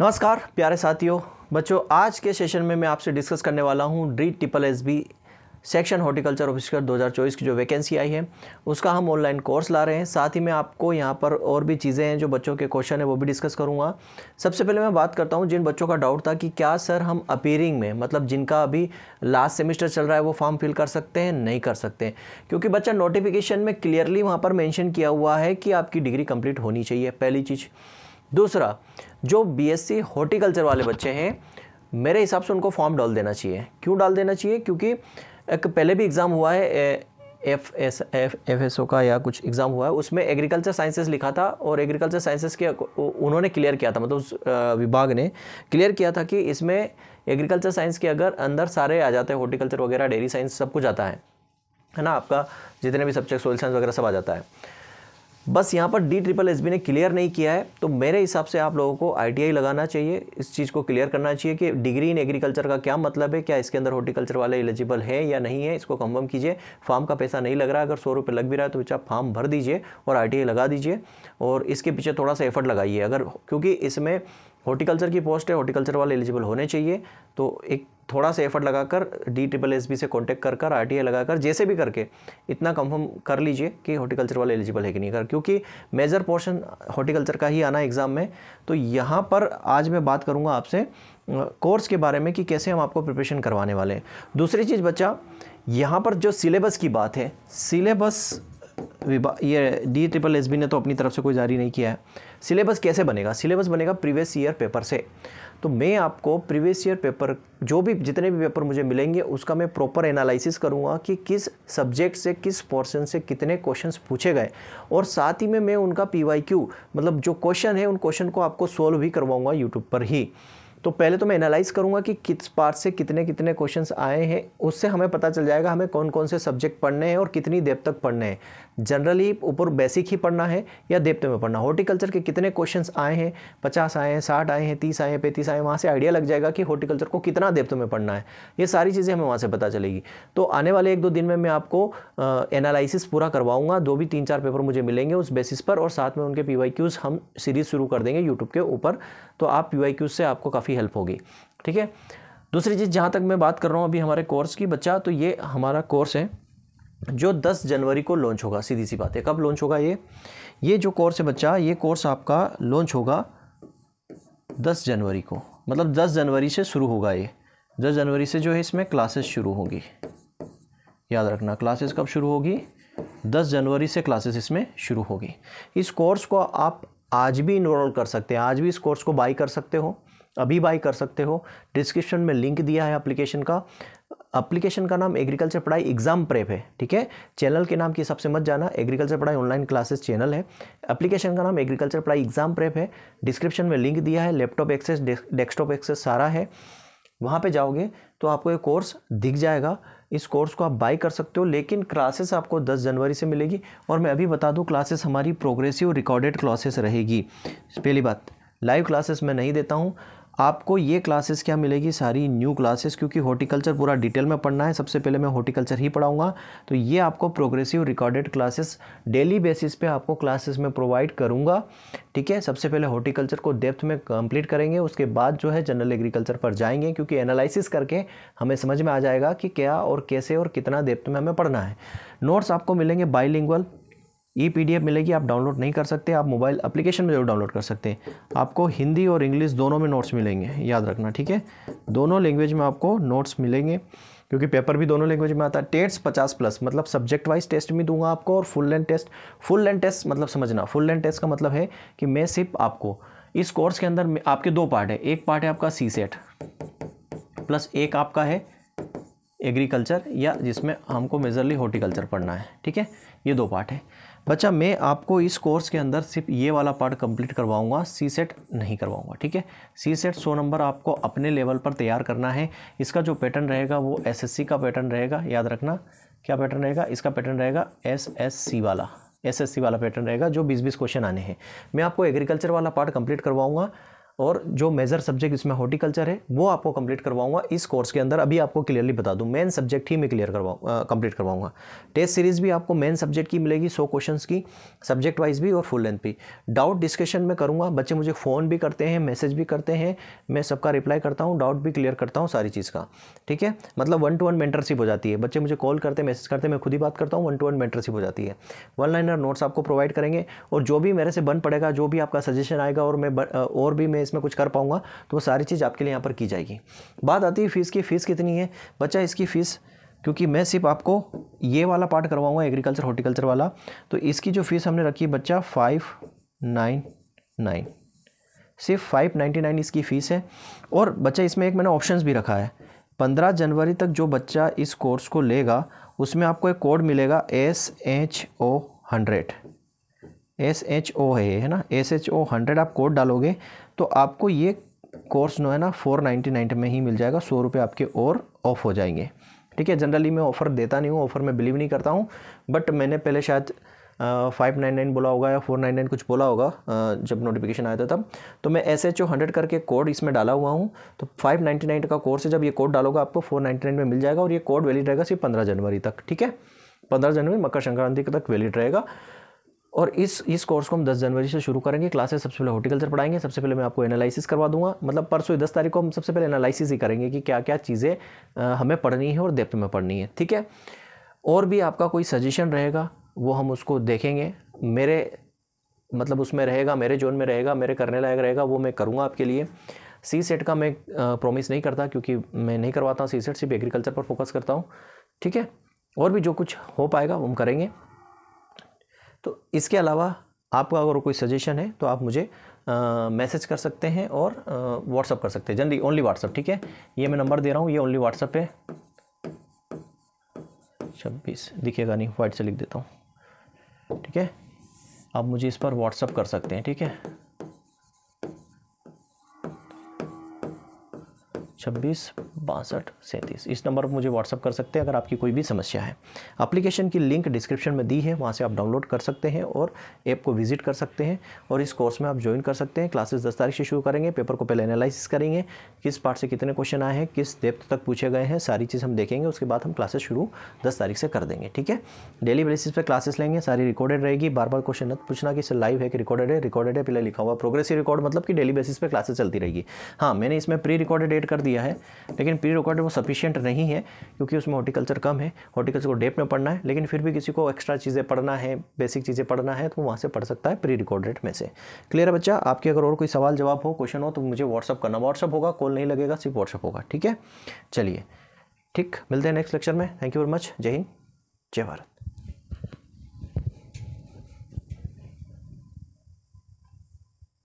नमस्कार प्यारे साथियों बच्चों आज के सेशन में मैं आपसे डिस्कस करने वाला हूँ D triple S B section horticulture officer 2024 की जो वैकेंसी आई है उसका हम ऑनलाइन कोर्स ला रहे हैं साथ ही मैं आपको यहाँ पर और भी चीज़ें हैं जो बच्चों के क्वेश्चन है वो भी डिस्कस करूँगा सबसे पहले मैं बात करता हूँ जिन बच्चों का डाउट था कि क्या सर हम अपीयरिंग में मतलब जिनका अभी लास्ट सेमेस्टर चल रहा है वो फॉर्म फिल कर सकते हैं नहीं कर सकते हैं क्योंकि बच्चा नोटिफिकेशन में क्लियरली वहाँ पर मैंशन किया हुआ है कि आपकी डिग्री कम्प्लीट होनी चाहिए पहली चीज़ दूसरा जो बीएससी हॉर्टिकल्चर वाले बच्चे हैं मेरे हिसाब से उनको फॉर्म डाल देना चाहिए क्यों डाल देना चाहिए क्योंकि एक पहले भी एग्ज़ाम हुआ है F S F F S O का या कुछ एग्ज़ाम हुआ है उसमें एग्रीकल्चर साइंसेस लिखा था और एग्रीकल्चर साइंसेस के उन्होंने क्लियर किया था मतलब उस विभाग ने क्लियर किया था कि इसमें एग्रीकल्चर साइंस के अगर अंदर सारे आ जाते हैं हॉर्टिकल्चर वगैरह डेयरी साइंस सब कुछ आता है है ना आपका जितने भी सब्जेक्ट सोल साइंस वगैरह सब आ जाता है बस यहाँ पर डी ट्रिपल एस ने क्लियर नहीं किया है तो मेरे हिसाब से आप लोगों को आई लगाना चाहिए इस चीज़ को क्लियर करना चाहिए कि डिग्री इन एग्रीकल्चर का क्या मतलब है क्या इसके अंदर हॉर्टिकल्चर वाले एलिजिबल हैं या नहीं है इसको कन्फर्म कीजिए फार्म का पैसा नहीं लग रहा अगर सौ रुपये लग भी रहा है तो बच्चा फार्म भर दीजिए और आई लगा दीजिए और इसके पीछे थोड़ा सा एफर्ट लगाइए अगर क्योंकि इसमें हॉर्टिकल्चर की पोस्ट है हॉर्टिकल्चर वाले एलिजिबल होने चाहिए तो एक थोड़ा सा एफर्ट लगाकर डी ट्रिपल एस बी से कॉन्टैक्ट कर कर आर लगाकर जैसे भी करके इतना कंफर्म कर लीजिए कि हॉर्टिकल्चर वाले एलिजिबल है कि नहीं कर क्योंकि मेजर पोर्शन हॉर्टिकल्चर का ही आना एग्ज़ाम में तो यहाँ पर आज मैं बात करूँगा आपसे कोर्स के बारे में कि कैसे हम आपको प्रिपरेशन करवाने वाले हैं दूसरी चीज़ बच्चा यहाँ पर जो सिलेबस की बात है सिलेबस विभा ये डी ट्रिपल एस बी ने तो अपनी तरफ से कोई जारी नहीं किया है सिलेबस कैसे बनेगा सिलेबस बनेगा प्रीवियस ईयर पेपर से तो मैं आपको प्रीवियस ईयर पेपर जो भी जितने भी पेपर मुझे मिलेंगे उसका मैं प्रॉपर एनालिसिस करूँगा कि किस सब्जेक्ट से किस पोर्शन से कितने क्वेश्चन पूछे गए और साथ ही में मैं उनका पी मतलब जो क्वेश्चन है उन क्वेश्चन को आपको सोल्व भी करवाऊँगा यूट्यूब पर ही तो पहले तो मैं एनालाइज करूँगा कि किस पार्ट से कितने कितने क्वेश्चंस आए हैं उससे हमें पता चल जाएगा हमें कौन कौन से सब्जेक्ट पढ़ने हैं और कितनी देर तक पढ़ने हैं जनरली ऊपर बेसिक ही पढ़ना है या देवते में पढ़ना हॉर्टिकल्चर के कितने क्वेश्चंस आए हैं पचास आए हैं साठ आए हैं तीस आए हैं पैंतीस आए हैं वहाँ से आइडिया लग जाएगा कि हॉर्टिकल्चर को कितना देवते में पढ़ना है ये सारी चीज़ें हमें वहाँ से पता चलेगी तो आने वाले एक दो दिन में मैं आपको एनालिसिस पूरा करवाऊँगा दो भी तीन चार पेपर मुझे मिलेंगे उस बेसिस पर और साथ में उनके पी हम सीरीज़ शुरू कर देंगे यूट्यूब के ऊपर तो आप पी से आपको काफ़ी काफ़ी हेल्प होगी ठीक है दूसरी चीज़ जहाँ तक मैं बात कर रहा हूँ अभी हमारे कोर्स की बच्चा तो ये हमारा कोर्स है जो 10 जनवरी को लॉन्च होगा सीधी सी बात है कब लॉन्च होगा ये ये जो कोर्स है बच्चा ये कोर्स आपका लॉन्च होगा 10 जनवरी को मतलब 10 जनवरी से शुरू होगा ये 10 जनवरी से जो है इसमें क्लासेस शुरू होंगी याद रखना क्लासेस कब शुरू होगी 10 जनवरी से क्लासेस इसमें शुरू होगी इस कोर्स को आप आज भी इनरोल कर सकते हैं आज भी इस कोर्स को बाई कर सकते हो अभी बाई कर सकते हो डिस्क्रिप्शन में लिंक दिया है अप्लीकेशन का अप्लीकेशन का नाम एग्रीकल्चर पढ़ाई एग्जाम प्रेप है ठीक है चैनल के नाम की सबसे मत जाना agriculture Padhai online classes channel है अप्लीकेशन का नाम एग्रीकल्चर पढ़ाई एग्जाम प्रेप है डिस्क्रिप्शन में लिंक दिया है लैपटॉप एक्सेस डेस्कटॉप एक्सेस सारा है वहाँ पे जाओगे तो आपको ये कोर्स दिख जाएगा इस कोर्स को आप बाई कर सकते हो लेकिन क्लासेस आपको 10 जनवरी से मिलेगी और मैं अभी बता दूँ क्लासेस हमारी प्रोग्रेसिव रिकॉर्डेड क्लासेस रहेगी पहली बात लाइव क्लासेस मैं नहीं देता हूँ आपको ये क्लासेस क्या मिलेगी सारी न्यू क्लासेस क्योंकि हॉर्टिकल्चर पूरा डिटेल में पढ़ना है सबसे पहले मैं हॉर्टिकल्चर ही पढ़ाऊंगा तो ये आपको progressive recorded classes daily basis पे आपको क्लासेस में प्रोवाइड करूँगा ठीक है सबसे पहले हॉर्टिकल्चर को डेप्थ में कंप्लीट करेंगे उसके बाद जो है जनरल एग्रीकल्चर पर जाएंगे क्योंकि एनालिसिस करके हमें समझ में आ जाएगा कि क्या और कैसे और कितना डेप्थ में हमें पढ़ना है नोट्स आपको मिलेंगे बाईलिंगुअल ई पी मिलेगी आप डाउनलोड नहीं कर सकते आप मोबाइल अप्लीकेशन में जरूर डाउनलोड कर सकते हैं आपको हिंदी और इंग्लिश दोनों में नोट्स मिलेंगे याद रखना ठीक है दोनों लैंग्वेज में आपको नोट्स मिलेंगे क्योंकि पेपर भी दोनों लैंग्वेज में आता है टेट्स पचास प्लस मतलब सब्जेक्ट वाइज टेस्ट भी दूंगा आपको और full length test full length test मतलब समझना फुल लेंथ टेस्ट का मतलब है कि मैं सिर्फ आपको इस कोर्स के अंदर आपके दो पार्ट है एक पार्ट है आपका सी सेट प्लस एक आपका है एग्रीकल्चर या जिसमें हमको मेजरली हॉर्टिकल्चर पढ़ना है ठीक है ये दो पार्ट है बच्चा मैं आपको इस कोर्स के अंदर सिर्फ ये वाला पार्ट कंप्लीट करवाऊंगा सी सेट नहीं करवाऊंगा ठीक है सी सेट सौ नंबर आपको अपने लेवल पर तैयार करना है इसका जो पैटर्न रहेगा वो एसएससी का पैटर्न रहेगा याद रखना क्या पैटर्न रहेगा इसका पैटर्न रहेगा एसएससी वाला एसएससी वाला पैटर्न रहेगा जो बीस बीस क्वेश्चन आने हैं मैं आपको एग्रीकल्चर वाला पार्ट कंप्लीट करवाऊंगा और जो मेजर सब्जेक्ट इसमें हॉर्टिकल्चर है वो आपको कंप्लीट करवाऊंगा इस कोर्स के अंदर अभी आपको क्लियरली बता दूं मेन सब्जेक्ट ही मैं क्लियर करवाऊँ कंप्लीट करवाऊंगा टेस्ट सीरीज़ भी आपको मेन सब्जेक्ट की मिलेगी सौ क्वेश्चन की सब्जेक्ट वाइज भी और फुल लेंथ भी डाउट डिस्कशन में करूँगा बच्चे मुझे फ़ोन भी करते हैं मैसेज भी करते हैं मैं सबका रिप्लाई करता हूँ डाउट भी क्लियर करता हूँ सारी चीज़ का ठीक है मतलब वन टू वन मेंटरशिप हो जाती है बच्चे मुझे कॉल करते मैसेज करते मैं खुद ही बात करता हूँ वन टू वन मेंटरशिप हो जाती है वन लाइनर नोट्स आपको प्रोवाइड करेंगे और जो भी मेरे से बन पड़ेगा जो भी आपका सजेशन आएगा और मैं और भी मैं इसमें कुछ कर पाऊँगा तो वो सारी चीज़ आपके लिए यहाँ पर की जाएगी बात आती है फ़ीस की फ़ीस कितनी है बच्चा इसकी फ़ीस क्योंकि मैं सिर्फ आपको ये वाला पार्ट करवाऊँगा एग्रीकल्चर हॉर्टिकल्चर वाला तो इसकी जो फ़ीस हमने रखी है बच्चा फाइव नाइन नाइन सिर्फ फाइव नाइन्टी नाइन इसकी फ़ीस है और बच्चा इसमें एक मैंने ऑप्शंस भी रखा है पंद्रह जनवरी तक जो बच्चा इस कोर्स को लेगा उसमें आपको एक कोड मिलेगा S H O hundred S H O है है ना एस एच ओ हंड्रेड आप कोड डालोगे तो आपको ये कोर्स जो है ना फोर नाइन्टी नाइन में ही मिल जाएगा सौ रुपये आपके और ऑफ हो जाएंगे ठीक है जनरली मैं ऑफ़र देता नहीं हूँ ऑफ़र में बिलीव नहीं करता हूँ बट मैंने पहले शायद फाइव नाइन नाइन बोला होगा या फोर नाइन नाइन कुछ बोला होगा जब नोटिफिकेशन आया था तब तो मैं एस एच ओ हंड्रेड करके कोड इसमें डाला हुआ हूँ तो फाइव नाइन्टी नाइन का कोर्स है जब ये कोड डालोगा आपको फोर नाइन्टी नाइन में मिल जाएगा और ये कोड वैलिड रहेगा सिर्फ पंद्रह जनवरी तक ठीक है पंद्रह जनवरी मकर संक्रांति तक वैलिड रहेगा और इस इस कोर्स को हम 10 जनवरी से शुरू करेंगे क्लासेस सबसे पहले हॉर्टिकल्चर पढ़ाएंगे सबसे पहले मैं आपको एनालिसिस करवा दूंगा मतलब परसों दस तारीख को हम सबसे पहले एनालिसिस ही करेंगे कि क्या क्या चीज़ें हमें पढ़नी है और डेप्थ में पढ़नी है ठीक है और भी आपका कोई सजेशन रहेगा वो हम उसको देखेंगे मेरे मतलब उसमें रहेगा मेरे जोन में रहेगा मेरे करने लायक रहेगा वो मैं करूँगा आपके लिए सी सेट का मैं प्रोमिस नहीं करता क्योंकि मैं नहीं करवाता हूँ सी सेट सिर्फ एग्रीकल्चर पर फोकस करता हूँ ठीक है और भी जो कुछ हो पाएगा वो हम करेंगे तो इसके अलावा आपका अगर कोई सजेशन है तो आप मुझे मैसेज कर सकते हैं और व्हाट्सअप कर सकते हैं जनरली ओनली व्हाट्सअप ठीक है ये मैं नंबर दे रहा हूँ ये ओनली व्हाट्सअप है छब्बीस दिखेगा नहीं वाइट से लिख देता हूँ ठीक है आप मुझे इस पर व्हाट्सअप कर सकते हैं ठीक है छब्बीस बासठ सैंतीस इस नंबर पर मुझे व्हाट्सअप कर सकते हैं अगर आपकी कोई भी समस्या है एप्लीकेशन की लिंक डिस्क्रिप्शन में दी है वहाँ से आप डाउनलोड कर सकते हैं और ऐप को विजिट कर सकते हैं और इस कोर्स में आप ज्वाइन कर सकते हैं क्लासेस दस तारीख से शुरू करेंगे पेपर को पहले एनालिसिस करेंगे किस पार्ट से कितने क्वेश्चन आए हैं किस डेप्थ तक पूछे गए हैं सारी चीज़ हम देखेंगे उसके बाद हम क्लासेस शुरू दस तारीख से कर देंगे ठीक है डेली बेसिस पर क्लासेस लेंगे सारी रिकॉर्डेड रहेगी बार बार क्वेश्चन मत पूछना कि सर लाइव है कि रिकॉर्डेड है रिकॉर्डेड है पहले लिखा हुआ प्रोग्रेसिव रिकॉर्ड मतलब कि डेली बेसिस पर क्लासेस चलती रहेगी हाँ मैंने इसमें प्री रिकॉर्डेड एड कर दिया लिया है लेकिन प्री रिकॉर्डेड वो सफिशियंट नहीं है क्योंकि उसमें हॉर्टिकल्चर कम है हॉर्टिकल्चर को डेप में पढ़ना है लेकिन फिर भी किसी को एक्स्ट्रा चीज़ें पढ़ना है बेसिक चीज़ें पढ़ना है तो वहाँ से पढ़ सकता है प्री रिकॉर्डेड में से क्लियर है बच्चा आपके अगर और कोई सवाल जवाब हो क्वेश्चन हो तो मुझे व्हाट्सअप करना व्हाट्सअप होगा कॉल नहीं लगेगा सिर्फ व्हाट्सअप होगा ठीक है चलिए ठीक मिलते हैं नेक्स्ट लेक्चर में थैंक यू वेरी मच जय हिंद जय भारत